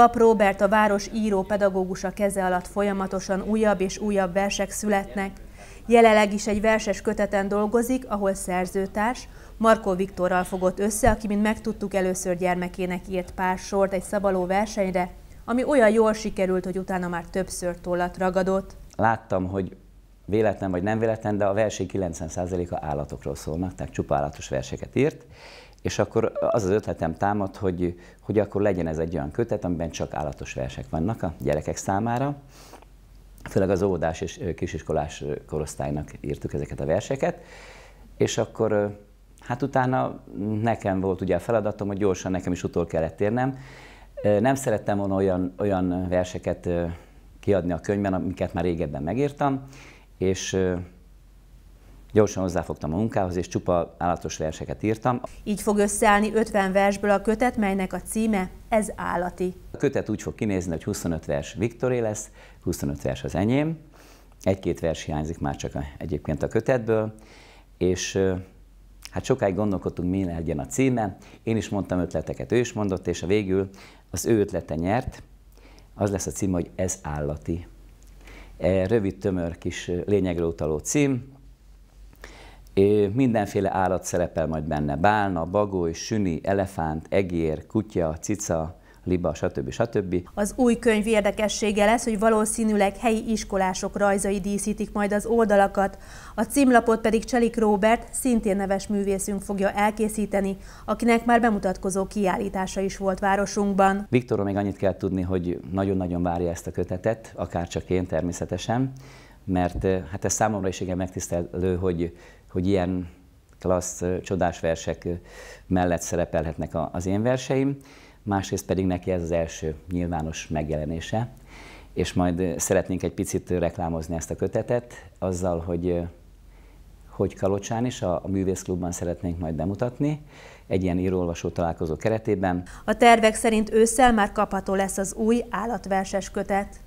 Pap Robert a város író-pedagógusa keze alatt folyamatosan újabb és újabb versek születnek. Jelenleg is egy verses köteten dolgozik, ahol szerzőtárs, Markó Viktorral fogott össze, aki, mint megtudtuk, először gyermekének írt pár sort egy szabaló versenyre, ami olyan jól sikerült, hogy utána már többször tollat ragadott. Láttam, hogy véletlen vagy nem véletlen, de a verseny 90%-a állatokról szólnak, tehát csupa állatos verseket írt, és akkor az az ötletem támad, hogy, hogy akkor legyen ez egy olyan kötet, amiben csak állatos versek vannak a gyerekek számára. Főleg az óvodás és kisiskolás korosztálynak írtuk ezeket a verseket. És akkor hát utána nekem volt ugye a feladatom, hogy gyorsan nekem is utol kellett érnem. Nem szerettem volna olyan, olyan verseket kiadni a könyvben, amiket már régebben megírtam, és Gyorsan hozzáfogtam a munkához, és csupa állatos verseket írtam. Így fog összeállni 50 versből a kötet, melynek a címe Ez állati. A kötet úgy fog kinézni, hogy 25 vers Viktoré lesz, 25 vers az enyém, egy-két vers hiányzik már csak a, egyébként a kötetből, és hát sokáig gondolkodtunk, mi legyen a címe. Én is mondtam ötleteket, ő is mondott, és a végül az ő ötlete nyert. Az lesz a cím, hogy Ez állati. E rövid, tömör, kis lényegre utaló cím, Mindenféle állat szerepel majd benne. Bálna, bagoly, süni, elefánt, egér, kutya, cica, liba, stb. stb. Az új könyv érdekessége lesz, hogy valószínűleg helyi iskolások rajzai díszítik majd az oldalakat. A címlapot pedig Cselik Róbert, szintén neves művészünk fogja elkészíteni, akinek már bemutatkozó kiállítása is volt városunkban. Viktorról még annyit kell tudni, hogy nagyon-nagyon várja ezt a kötetet, akár csak én természetesen, mert hát ez számomra is igen megtisztelő, hogy, hogy ilyen klassz, csodás versek mellett szerepelhetnek az én verseim, másrészt pedig neki ez az első nyilvános megjelenése, és majd szeretnénk egy picit reklámozni ezt a kötetet, azzal, hogy hogy Kalocsán is, a, a művészklubban szeretnénk majd bemutatni, egy ilyen íróolvasó találkozó keretében. A tervek szerint ősszel már kapható lesz az új állatverses kötet.